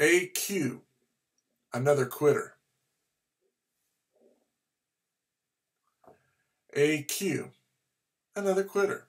AQ, another quitter. AQ, another quitter.